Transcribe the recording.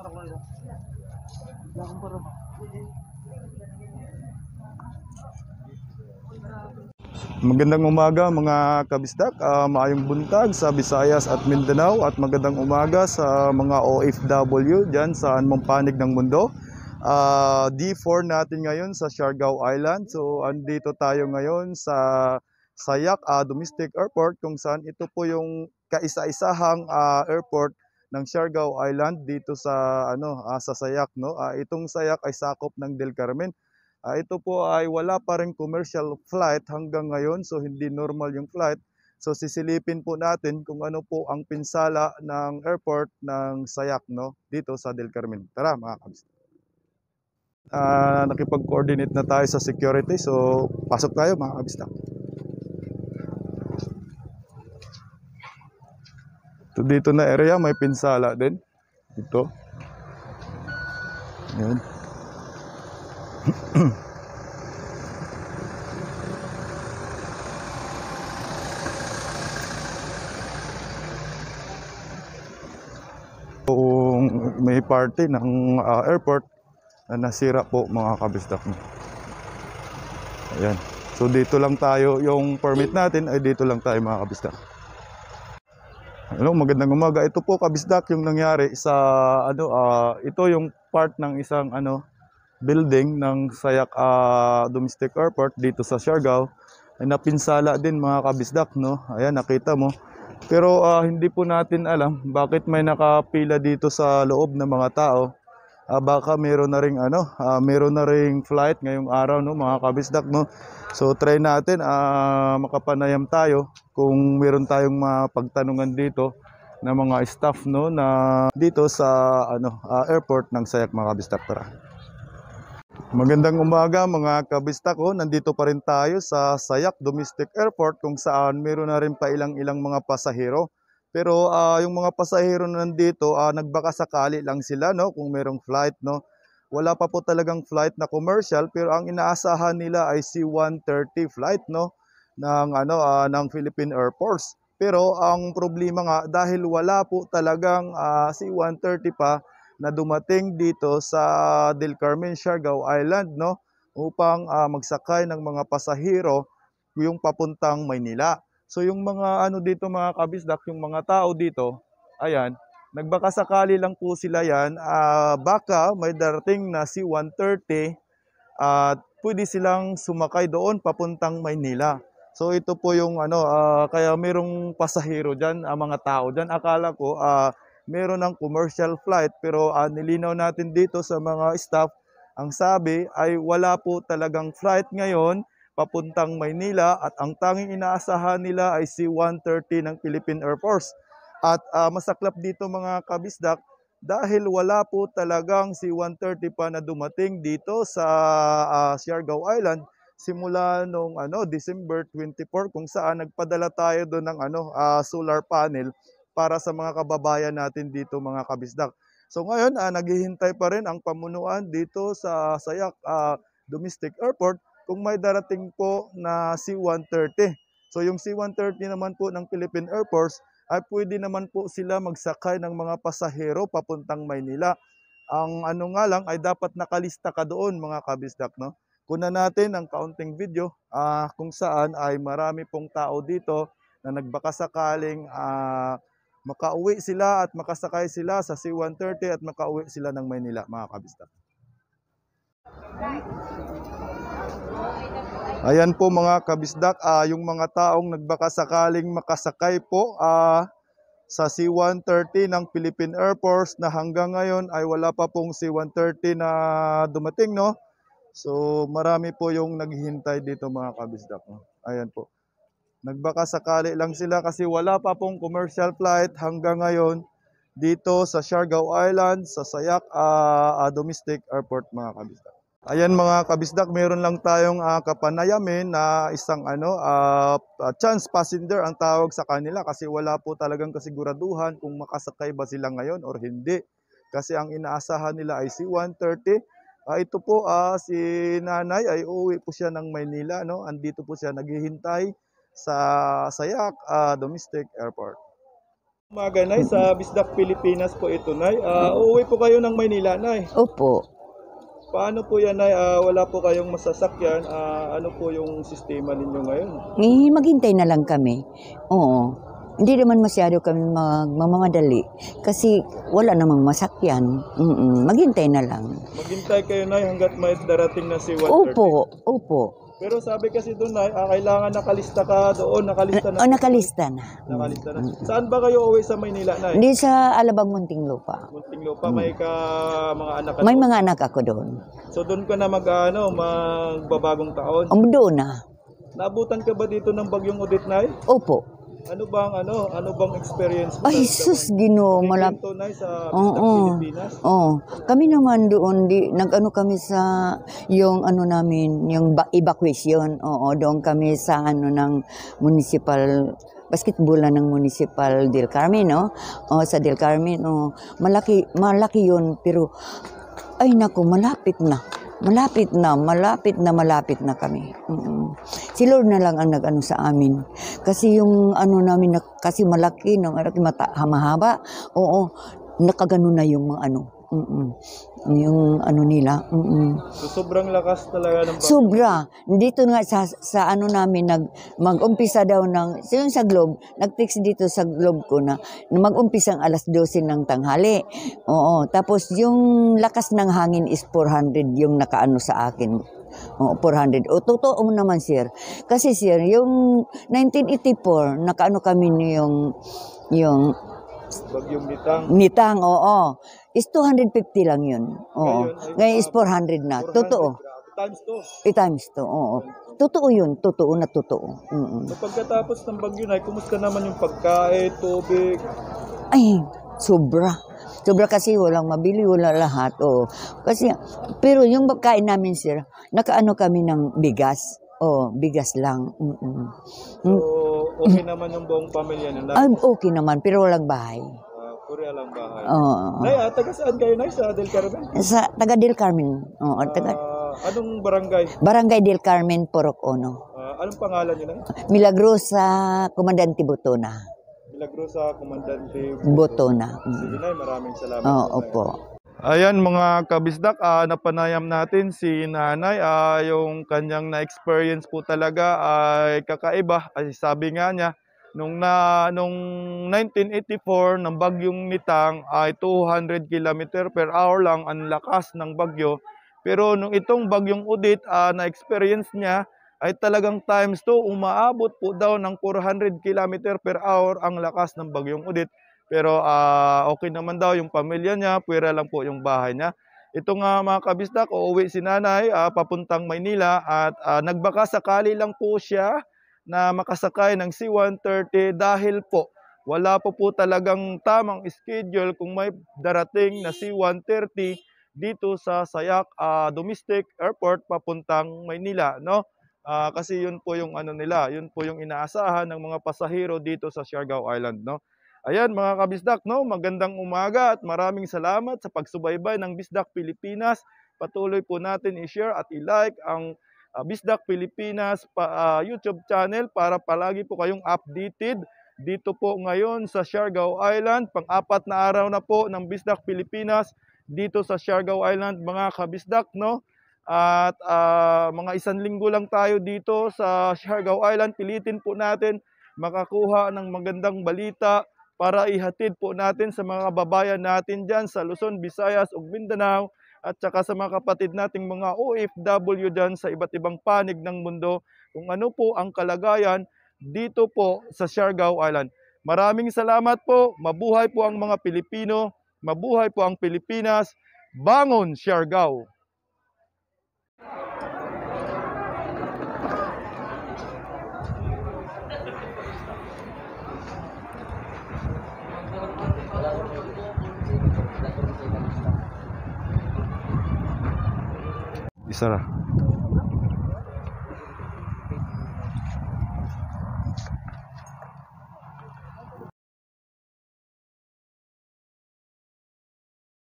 Ano. Magandang umaga mga kabistak, uh, ah, maayong buntag sa Visayas at Mindanao at magandang umaga sa mga OFW dyan sa anumang panig ng mundo. Uh, ah, D4 natin ngayon sa Siargao Island. So andito tayo ngayon sa Sayak uh, Domestic Airport kung saan ito po yung kaisa-isahang uh, airport ng Siargao Island dito sa ano uh, sa Sayak no. Uh, itong Sayak ay sakop ng Del Carmen. Uh, ito po ay wala pa rin commercial flight hanggang ngayon so hindi normal yung flight. So sisilipin po natin kung ano po ang pinsala ng airport ng Sayak no dito sa Del Carmen. Tara mga kabs. Uh, nakipag-coordinate na tayo sa security so pasok tayo mga kabista. So dito na area may pinsala din. Dito. Ayan. Kung may party ng uh, airport na nasira po mga kabisdak. Ayan. So dito lang tayo, yung permit natin ay dito lang tayo mga kabisdak. Hello, magandang umaga. Ito po kabisdak yung nangyari sa ano uh, ito yung part ng isang ano building ng Sayak uh, Domestic Airport dito sa Siargao. Ay napinsala din mga kabisdak no. Ayan nakita mo. Pero uh, hindi po natin alam bakit may nakapila dito sa loob ng mga tao uh, baka meron na ring ano, uh, meron na ring flight ngayong araw no mga kabisdak no. So try natin uh, makapanayam tayo kung meron tayong mapagtanungan dito ng mga staff no na dito sa ano uh, airport ng Sayak mga kabisdak tara. Magandang umaga mga kabista ko. Oh. Nandito pa rin tayo sa Sayak Domestic Airport kung saan meron na rin pa ilang-ilang mga pasahero pero uh, yung mga pasahero na nandito, uh, nagbaka sakali lang sila no kung merong flight no. Wala pa po talagang flight na commercial pero ang inaasahan nila ay C-130 flight no ng ano uh, ng Philippine Air Force. Pero ang problema nga dahil wala po talagang uh, C-130 pa na dumating dito sa Del Carmen Siargao Island no upang uh, magsakay ng mga pasahero yung papuntang Maynila. So yung mga ano dito mga kabisdak, yung mga tao dito, ayan, nagbaka sakali lang po sila yan. Uh, baka may darating na si 130 at uh, pwede silang sumakay doon papuntang Maynila. So ito po yung ano, uh, kaya merong pasahero dyan, uh, mga tao dyan. Akala ko uh, meron ng commercial flight pero uh, nilinaw natin dito sa mga staff, ang sabi ay wala po talagang flight ngayon papuntang Maynila at ang tanging inaasahan nila ay C-130 ng Philippine Air Force. At uh, masaklap dito mga kabisdak dahil wala po talagang C-130 pa na dumating dito sa uh, Siargao Island simula nung ano December 24 kung saan nagpadala tayo doon ng ano uh, solar panel para sa mga kababayan natin dito mga kabisdak. So ngayon uh, naghihintay pa rin ang pamunuan dito sa Sayak uh, Domestic Airport kung may darating po na C-130. So yung C-130 naman po ng Philippine Air Force ay pwede naman po sila magsakay ng mga pasahero papuntang Maynila. Ang ano nga lang ay dapat nakalista ka doon mga kabisdak. No? Kuna natin ang kaunting video uh, kung saan ay marami pong tao dito na nagbakasakaling sakaling uh, makauwi sila at makasakay sila sa C-130 at makauwi sila ng Maynila mga kabisdak. Right. Ayan po mga kabisdak, uh, yung mga taong nagbaka sakaling makasakay po uh, sa C-130 ng Philippine Air Force na hanggang ngayon ay wala pa pong C-130 na dumating no. So marami po yung naghihintay dito mga kabisdak. No? Ayan po. Nagbaka sakali lang sila kasi wala pa pong commercial flight hanggang ngayon dito sa Siargao Island sa Sayak uh, uh, Domestic Airport mga kabisdak. Ayan mga kabisdak, meron lang tayong uh, kapanayamin na isang ano uh, chance passenger ang tawag sa kanila kasi wala po talagang kasiguraduhan kung makasakay ba sila ngayon or hindi. Kasi ang inaasahan nila ay si 130. Uh, ito po uh, si nanay ay uuwi po siya ng Maynila. No? Andito po siya naghihintay sa Sayak uh, Domestic Airport. Maganay, sa Bisdak Pilipinas po ito, Nay. Uh, uuwi po kayo ng Maynila, Nay. Opo. Paano po yan ay uh, ah, wala po kayong masasakyan? Uh, ano po yung sistema ninyo ngayon? Eh, maghintay na lang kami. Oo. Hindi naman masyado kami magmamadali kasi wala namang masakyan. Mm-mm, maghintay na lang. Maghintay kayo na hanggat may darating na si Walter. Opo, opo. Pero sabi kasi doon na ah, kailangan nakalista ka doon, nakalista eh, na. O oh, nakalista na. Nakalista na. Saan ba kayo uwi sa Maynila na? Hindi sa Alabang Munting Lupa. Muntinlupa. Muntinlupa, may mm. ka mga anak ka May doon. mga anak ako doon. So doon ka na mag, ano, magbabagong taon. Um, doon na. Nabutan ka ba dito ng bagyong udit na? Opo. Ano bang ano, ano bang experience mo? Ay, sus, Ginoo, malap. Oo. Oh, oh. oh. Kami naman doon di nagano kami sa yung ano namin, yung evacuation. Oo, doon kami sa ano ng municipal basketbola ng municipal Del Carmen, no? Oh, sa Del Carmen, oh. Malaki, malaki 'yun, pero ay nako, malapit na malapit na, malapit na, malapit na kami. Mm-mm. Si Lord na lang ang nag-ano sa amin. Kasi yung ano namin, kasi malaki, no, malaki mata, mahaba, oo, nakagano na yung mga ano, Mm-mm. Yung ano nila. Mm-mm. So, sobrang lakas talaga ng bagyo. Sobra. Dito nga sa, sa ano namin, nag, mag-umpisa daw ng, yung sa Globe, nag-text dito sa Globe ko na, na mag-umpisa ang alas 12 ng tanghali. Oo. Tapos yung lakas ng hangin is 400 yung nakaano sa akin. Oh, 400. O, totoo naman, sir. Kasi, sir, yung 1984, nakaano kami yung, yung Bagyong Nitang. Nitang, oo. Is 250 lang yun. Oo. Ngayon, Ngayon is 400 na. 400 Totoo. Times 2. Eh, times 2, oo. Totoo yun. Totoo na totoo. Mm-mm. pagkatapos ng bagyo na, kumusta naman yung pagkain, tubig? Ay, sobra. Sobra kasi walang mabili, wala lahat. Oo. Kasi, pero yung pagkain namin, sir, nakaano kami ng bigas. Oo, bigas lang. Mm-mm. So, Okay naman yung buong pamilya nila? Ay, ah, okay naman, pero walang bahay. Uh, ah, Korea lang bahay. Oo. Nay, ah, taga saan kayo, Nay? Sa Del Carmen? Sa taga Del Carmen. Oo, ah, taga. Ah, anong barangay? Barangay Del Carmen, Porok Ono. Uh, anong pangalan nila? Milagrosa Comandante Botona. Milagrosa Comandante Botona. Botona. Sige, Nay, maraming salamat. Oo, opo. Ayan mga kabisdak, uh, napanayam natin si nanay. Uh, yung kanyang na-experience po talaga ay kakaiba. Ay, sabi nga niya, nung, na, nung 1984 ng bagyong nitang ay 200 km per hour lang ang lakas ng bagyo. Pero nung itong bagyong udit uh, na-experience niya ay talagang times to umaabot po daw ng 400 km per hour ang lakas ng bagyong udit. Pero uh, okay naman daw yung pamilya niya, puwera lang po yung bahay niya. Ito nga mga kabistak, uuwi si nanay uh, papuntang Maynila at uh, nagbaka sakali lang po siya na makasakay ng C-130 dahil po wala po po talagang tamang schedule kung may darating na C-130 dito sa Sayak uh, Domestic Airport papuntang Maynila. No? Uh, kasi yun po yung ano nila, yun po yung inaasahan ng mga pasahero dito sa Siargao Island. No? Ayan mga kabisdak, no? magandang umaga at maraming salamat sa pagsubaybay ng Bisdak Pilipinas. Patuloy po natin i-share at i-like ang uh, Bisdak Pilipinas pa, uh, YouTube channel para palagi po kayong updated dito po ngayon sa Siargao Island. Pang-apat na araw na po ng Bisdak Pilipinas dito sa Siargao Island mga kabisdak. No? At uh, mga isang linggo lang tayo dito sa Siargao Island. Pilitin po natin makakuha ng magandang balita para ihatid po natin sa mga babayan natin dyan sa Luzon, Visayas ug Mindanao at saka sa mga kapatid nating mga OFW dyan sa iba't ibang panig ng mundo kung ano po ang kalagayan dito po sa Siargao Island. Maraming salamat po. Mabuhay po ang mga Pilipino. Mabuhay po ang Pilipinas. Bangon Siargao! y Sara.